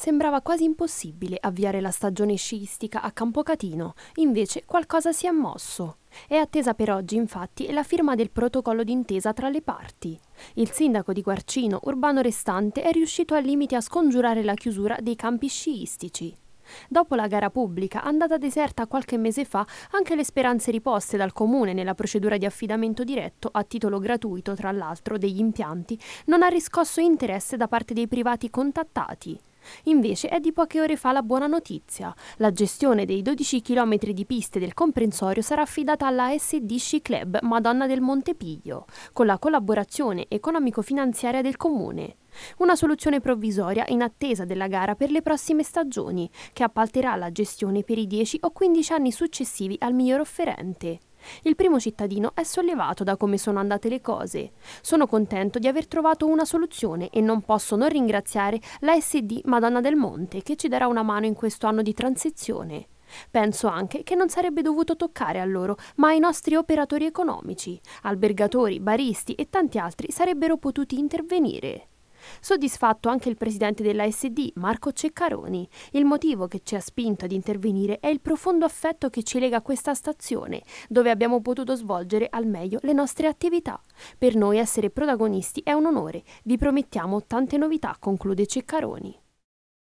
Sembrava quasi impossibile avviare la stagione sciistica a Campocatino, invece qualcosa si è mosso. È attesa per oggi infatti la firma del protocollo d'intesa tra le parti. Il sindaco di Guarcino, Urbano Restante, è riuscito al limite a scongiurare la chiusura dei campi sciistici. Dopo la gara pubblica, andata deserta qualche mese fa, anche le speranze riposte dal comune nella procedura di affidamento diretto, a titolo gratuito tra l'altro, degli impianti, non ha riscosso interesse da parte dei privati contattati. Invece è di poche ore fa la buona notizia. La gestione dei 12 km di piste del comprensorio sarà affidata alla SD Sci Club Madonna del Montepiglio, con la collaborazione economico-finanziaria del Comune. Una soluzione provvisoria in attesa della gara per le prossime stagioni, che appalterà la gestione per i 10 o 15 anni successivi al miglior offerente. Il primo cittadino è sollevato da come sono andate le cose. Sono contento di aver trovato una soluzione e non posso non ringraziare la SD Madonna del Monte che ci darà una mano in questo anno di transizione. Penso anche che non sarebbe dovuto toccare a loro, ma ai nostri operatori economici. Albergatori, baristi e tanti altri sarebbero potuti intervenire. Soddisfatto anche il presidente dell'ASD, Marco Ceccaroni. Il motivo che ci ha spinto ad intervenire è il profondo affetto che ci lega a questa stazione, dove abbiamo potuto svolgere al meglio le nostre attività. Per noi essere protagonisti è un onore. Vi promettiamo tante novità, conclude Ceccaroni.